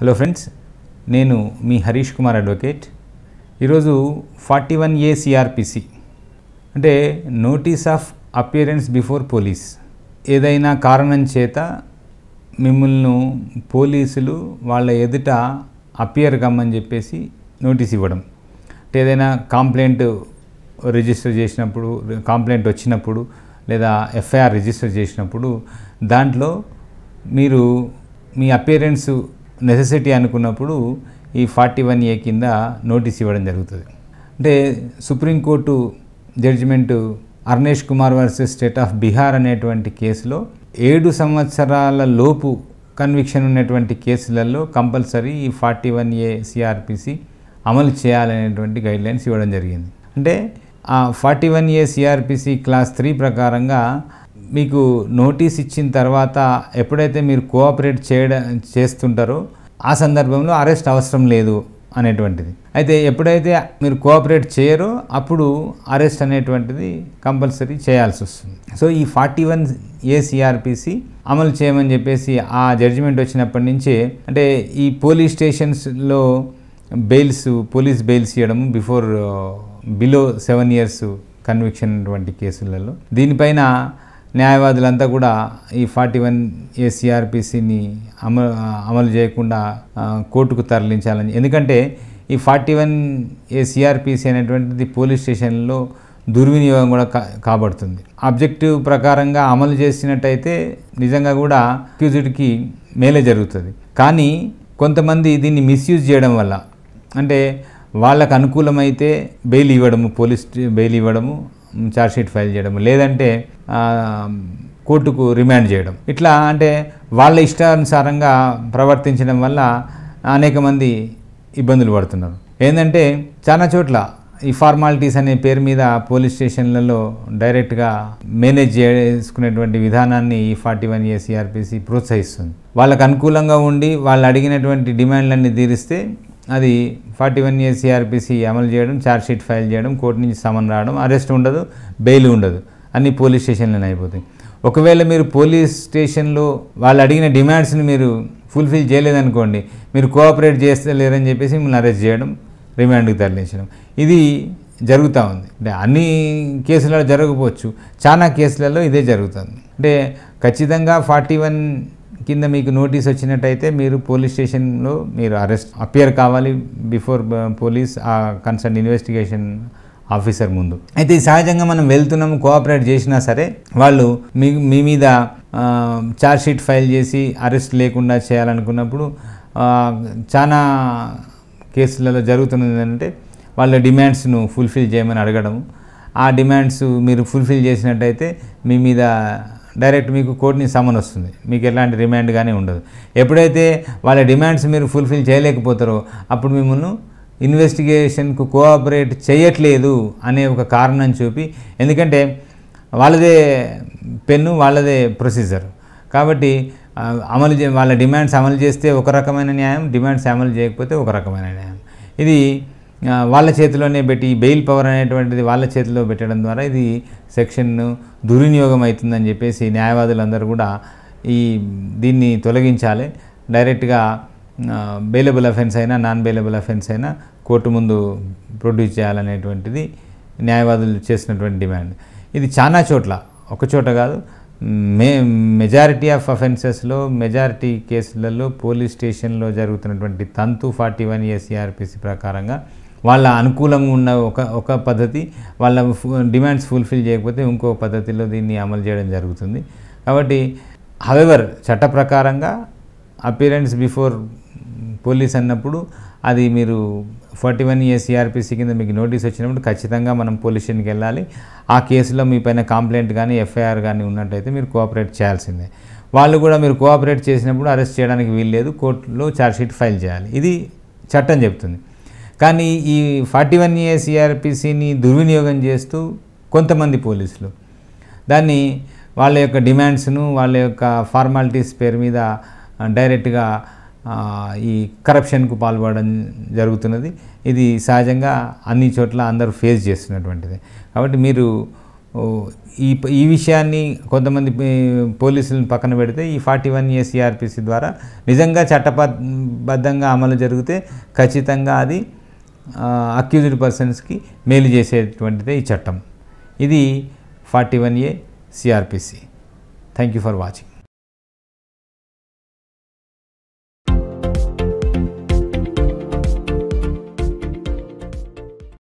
hello friends నేను మీ Harish Kumar advocate ఈరోజు ఫార్టీ వన్ ఏ సిఆర్పిసి అంటే notice of appearance before police ఏదైనా కారణం చేత మిమ్మల్ని పోలీసులు వాళ్ళ ఎదుట అపియర్ కమ్మని చెప్పేసి నోటీస్ ఇవ్వడం అంటే ఏదైనా కంప్లైంట్ రిజిస్టర్ చేసినప్పుడు కంప్లైంట్ వచ్చినప్పుడు లేదా ఎఫ్ఐఆర్ రిజిస్టర్ చేసినప్పుడు దాంట్లో మీరు మీ అపియరెన్స్ నెసెసిటీ అనుకున్నప్పుడు ఈ ఫార్టీ వన్ ఏ కింద నోటీస్ ఇవ్వడం జరుగుతుంది అంటే supreme court judgement Arnesh Kumar versus state of Bihar అనేటువంటి కేసులో ఏడు సంవత్సరాల లోపు కన్విక్షన్ ఉన్నటువంటి కేసులలో కంపల్సరీ ఈ ఫార్టీ వన్ ఏ సిఆర్పిసి అమలు చేయాలనేటువంటి గైడ్లైన్స్ ఇవ్వడం జరిగింది అంటే ఆ forty one A CrPC clause three ప్రకారంగా మీకు నోటీస్ ఇచ్చిన తర్వాత ఎప్పుడైతే మీరు కోఆపరేట్ చేయడం చేస్తుంటారో ఆ సందర్భంలో అరెస్ట్ అవసరం లేదు అనేటువంటిది అయితే ఎప్పుడైతే మీరు కోఆపరేట్ చేయరో అప్పుడు అరెస్ట్ అనేటువంటిది కంపల్సరీ చేయాల్సి వస్తుంది సో ఈ ఫార్టీ వన్ ఏసీఆర్పిసి అమలు చేయమని చెప్పేసి ఆ జడ్జిమెంట్ వచ్చినప్పటి నుంచే అంటే ఈ పోలీస్ స్టేషన్స్లో బెయిల్స్ పోలీస్ బెయిల్స్ ఇవ్వడము before below seven years conviction వంటి కేసులలో దీనిపైన న్యాయవాదులంతా కూడా ఈ ఫార్టీ వన్ ఏసీఆర్పిసిని అమలు అమలు చేయకుండా కోర్టుకు తరలించాలని ఎందుకంటే ఈ ఫార్టీ వన్ ఏసీఆర్పిసి అనేటువంటిది పోలీస్ స్టేషన్లో దుర్వినియోగం కూడా కాబడుతుంది ఆబ్జెక్టివ్ ప్రకారంగా అమలు చేసినట్టయితే నిజంగా కూడా అక్యూజ్డ్కి మేలే జరుగుతుంది కానీ కొంతమంది దీన్ని మిస్యూజ్ చేయడం వల్ల అంటే వాళ్ళకు అనుకూలమైతే బెయిల్ ఇవ్వడము పోలీస్ బెయిల్ ఇవ్వడము ఛార్జ్షీట్ ఫైల్ చేయడం లేదంటే కోర్టుకు రిమాండ్ చేయడం ఇట్లా అంటే వాళ్ళ ఇష్టానుసారంగా ప్రవర్తించడం వల్ల అనేక మంది ఇబ్బందులు పడుతున్నారు ఏంటంటే చాలా చోట్ల ఈ ఫార్మాలిటీస్ అనే పేరు మీద పోలీస్ స్టేషన్లలో డైరెక్ట్గా మేనేజ్ చేసుకునేటువంటి విధానాన్ని ఈ ఫార్టీ వన్ ఏ ప్రోత్సహిస్తుంది వాళ్ళకు అనుకూలంగా ఉండి వాళ్ళు అడిగినటువంటి డిమాండ్లన్నీ తీరిస్తే అది forty one A CrPC e అమలు చేయడం ఛార్జ్షీట్ ఫైల్ చేయడం కోర్టు నుంచి సమన్ రావడం అరెస్ట్ ఉండదు బెయిల్ ఉండదు అన్నీ పోలీస్ స్టేషన్లోనే అయిపోతాయి ఒకవేళ మీరు పోలీస్ స్టేషన్లో వాళ్ళు అడిగిన డిమాండ్స్ని మీరు ఫుల్ఫిల్ చేయలేదనుకోండి మీరు కోఆపరేట్ చేస్తలేరని చెప్పేసి మిమ్మల్ని అరెస్ట్ చేయడం రిమాండ్కి తరలించడం ఇది జరుగుతూ ఉంది అంటే అన్ని కేసులలో జరగకపోవచ్చు చాలా కేసులలో ఇదే జరుగుతుంది అంటే ఖచ్చితంగా ఫార్టీ వన్ కింద మీకు నోటీస్ వచ్చినట్టయితే మీరు పోలీస్ స్టేషన్లో మీరు అరెస్ట్ అపియర్ కావాలి బిఫోర్ పోలీస్ ఆ కన్సర్న్ ఇన్వెస్టిగేషన్ ఆఫీసర్ ముందు అయితే సహజంగా మనం వెళ్తున్నాము కోఆపరేట్ చేసినా సరే వాళ్ళు మీ మీ మీద ఛార్జ్ షీట్ ఫైల్ చేసి అరెస్ట్ లేకుండా చేయాలనుకున్నప్పుడు చాలా కేసులలో జరుగుతున్నది అంటే వాళ్ళ డిమాండ్స్ను ఫుల్ఫిల్ చేయమని అడగడం ఆ డిమాండ్స్ మీరు ఫుల్ఫిల్ చేసినట్టయితే మీ మీద డైరెక్ట్ మీకు కోర్టుని సమన్ వస్తుంది మీకు ఎలాంటి రిమాండ్ కానీ ఉండదు ఎప్పుడైతే వాళ్ళ డిమాండ్స్ మీరు ఫుల్ఫిల్ చేయలేకపోతారో అప్పుడు మిమ్మల్ని ఇన్వెస్టిగేషన్కు కోఆపరేట్ చేయట్లేదు అనే ఒక కారణం చూపి ఎందుకంటే వాళ్ళదే పెన్ను వాళ్ళదే ప్రొసీజర్ కాబట్టి అమలు వాళ్ళ డిమాండ్స్ అమలు చేస్తే ఒక రకమైన న్యాయం డిమాండ్స్ అమలు చేయకపోతే ఒక రకమైన న్యాయం ఇది వాళ్ళ చేతిలోనే పెట్టి బెయిల్ పవర్ అనేటువంటిది వాళ్ళ చేతిలో పెట్టడం ద్వారా ఇది సెక్షన్ దుర్వినియోగం అవుతుందని చెప్పేసి న్యాయవాదులందరూ కూడా ఈ దీన్ని తొలగించాలి డైరెక్ట్గా బెయిలబుల్ అఫెన్స్ అయినా నాన్ బెయిలబుల్ అఫెన్స్ అయినా కోర్టు ముందు ప్రొడ్యూస్ చేయాలనేటువంటిది న్యాయవాదులు చేసినటువంటి డిమాండ్ ఇది చాలా చోట్ల ఒక చోట కాదు మే మెజారిటీ ఆఫ్ అఫెన్సెస్లో మెజారిటీ కేసులలో పోలీస్ స్టేషన్లో జరుగుతున్నటువంటి తంతు ఫార్టీ వన్ ఏసీఆర్పిసి ప్రకారంగా వాళ్ళ అనుకూలంగా ఉన్న ఒక ఒక పద్ధతి వాళ్ళ డిమాండ్స్ ఫుల్ఫిల్ చేయకపోతే ఇంకో పద్ధతిలో దీన్ని అమలు చేయడం జరుగుతుంది కాబట్టి హవెవర్ చట్ట ప్రకారంగా అపీరెన్స్ బిఫోర్ పోలీస్ అన్నప్పుడు అది మీరు ఫార్టీ వన్ ఇయర్స్ సిఆర్పిసి కింద మీకు నోటీస్ వచ్చినప్పుడు ఖచ్చితంగా మనం పోలీస్ స్టేషన్కి వెళ్ళాలి ఆ కేసులో మీ పైన కంప్లైంట్ కానీ ఎఫ్ఐఆర్ కానీ ఉన్నట్టయితే మీరు కోఆపరేట్ చేయాల్సిందే వాళ్ళు కూడా మీరు కోఆపరేట్ చేసినప్పుడు అరెస్ట్ చేయడానికి వీల్లేదు కోర్టులో ఛార్జ్షీట్ ఫైల్ చేయాలి ఇది చట్టం చెప్తుంది కానీ ఈ ఫార్టీ వన్ ఏ సిఆర్పిసిని e దుర్వినియోగం చేస్తూ కొంతమంది పోలీసులు దాన్ని వాళ్ళ యొక్క డిమాండ్స్ను వాళ్ళ యొక్క ఫార్మాలిటీస్ పేరు మీద డైరెక్ట్గా ఈ కరప్షన్కు పాల్పడడం జరుగుతున్నది ఇది సహజంగా అన్ని చోట్ల అందరూ ఫేస్ చేస్తున్నటువంటిది కాబట్టి మీరు ఈ ఈ విషయాన్ని కొంతమంది పోలీసులను పక్కన పెడితే ఈ ఫార్టీ వన్ ఏసీఆర్పిసి e ద్వారా నిజంగా చట్టబద్ధంగా అమలు జరిగితే ఖచ్చితంగా అది అక్యూజ్డ్ పర్సన్స్కి మేలు చేసేటువంటిదే ఈ చట్టం ఇది forty one A CrPC thank you for watching